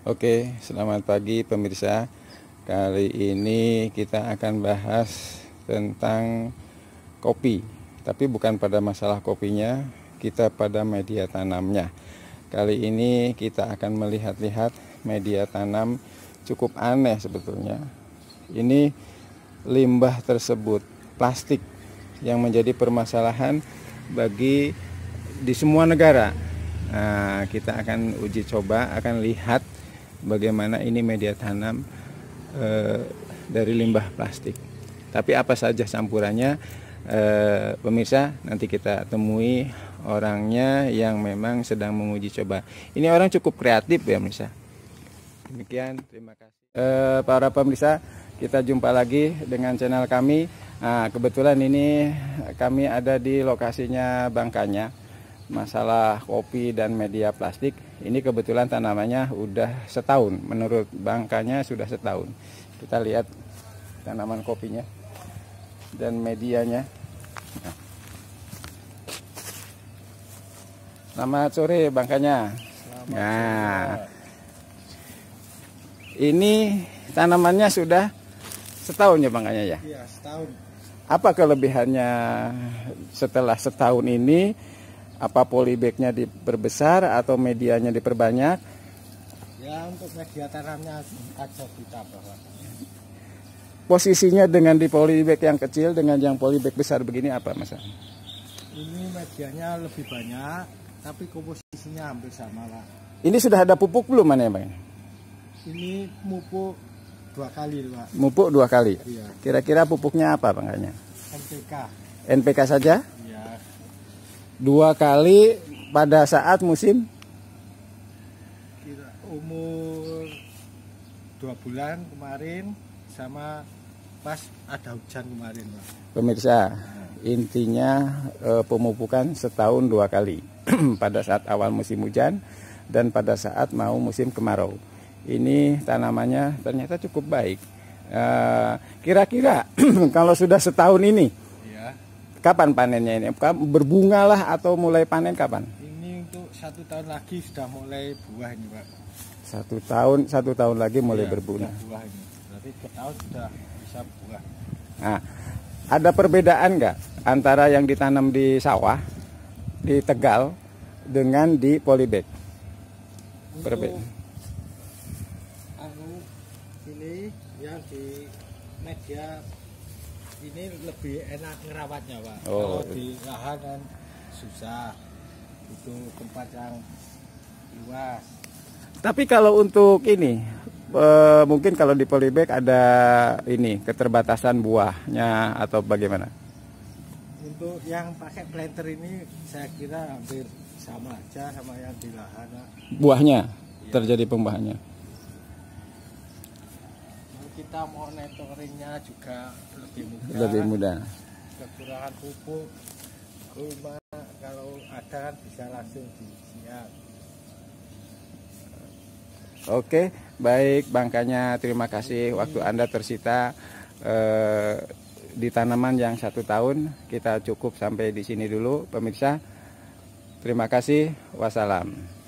Oke, selamat pagi pemirsa. Kali ini kita akan bahas tentang kopi, tapi bukan pada masalah kopinya, kita pada media tanamnya. Kali ini kita akan melihat-lihat media tanam cukup aneh sebetulnya. Ini limbah tersebut, plastik yang menjadi permasalahan bagi di semua negara. Nah, kita akan uji coba, akan lihat bagaimana ini media tanam e, dari limbah plastik. Tapi apa saja campurannya, e, pemirsa nanti kita temui orangnya yang memang sedang menguji coba. Ini orang cukup kreatif ya pemirsa. Demikian, terima kasih. E, para pemirsa, kita jumpa lagi dengan channel kami. Nah, kebetulan ini kami ada di lokasinya Bangkanya. Masalah kopi dan media plastik ini kebetulan tanamannya udah setahun, menurut bangkanya sudah setahun. Kita lihat tanaman kopinya dan medianya. Selamat sore bangkanya. Selamat nah, sore. ini tanamannya sudah setahun ya bangkanya ya? Iya, setahun. Apa kelebihannya setelah setahun ini? apa polybagnya diperbesar atau medianya diperbanyak ya untuk media tanamnya aja bahwa posisinya dengan di polybag yang kecil dengan yang polybag besar begini apa mas ini medianya lebih banyak tapi komposisinya hampir sama lah ini sudah ada pupuk belum mana ya bang ini pupuk dua kali pak pupuk dua kali iya. kira-kira iya. Kira pupuknya apa bang NPK NPK saja dua kali pada saat musim umur dua bulan kemarin sama pas ada hujan kemarin Pak. pemirsa intinya eh, pemupukan setahun dua kali pada saat awal musim hujan dan pada saat mau musim kemarau ini tanamannya ternyata cukup baik eh, kira-kira kalau sudah setahun ini Kapan panennya ini? Berbunga lah atau mulai panen kapan? Ini untuk satu tahun lagi sudah mulai buah ini pak. Satu tahun satu tahun lagi mulai ya, berbunga. Buah ini. Berarti tahun sudah bisa buah. Nah, ada perbedaan nggak antara yang ditanam di sawah di Tegal dengan di polybag? Perbedaan. ini yang di media ini lebih enak ngerawatnya pak oh. kalau di lahan kan susah itu tempat yang luas tapi kalau untuk ini e, mungkin kalau di polybag ada ini keterbatasan buahnya atau bagaimana untuk yang pakai planter ini saya kira hampir sama aja sama yang di lahan buahnya ya. terjadi pembahannya kita mau monitoringnya juga lebih mudah. Lebih mudah. Kekurangan pupuk, kurma kalau ada kan bisa langsung disiap. Oke, baik bangkanya terima kasih waktu Anda tersita eh, di tanaman yang satu tahun. Kita cukup sampai di sini dulu pemirsa. Terima kasih. Wassalam.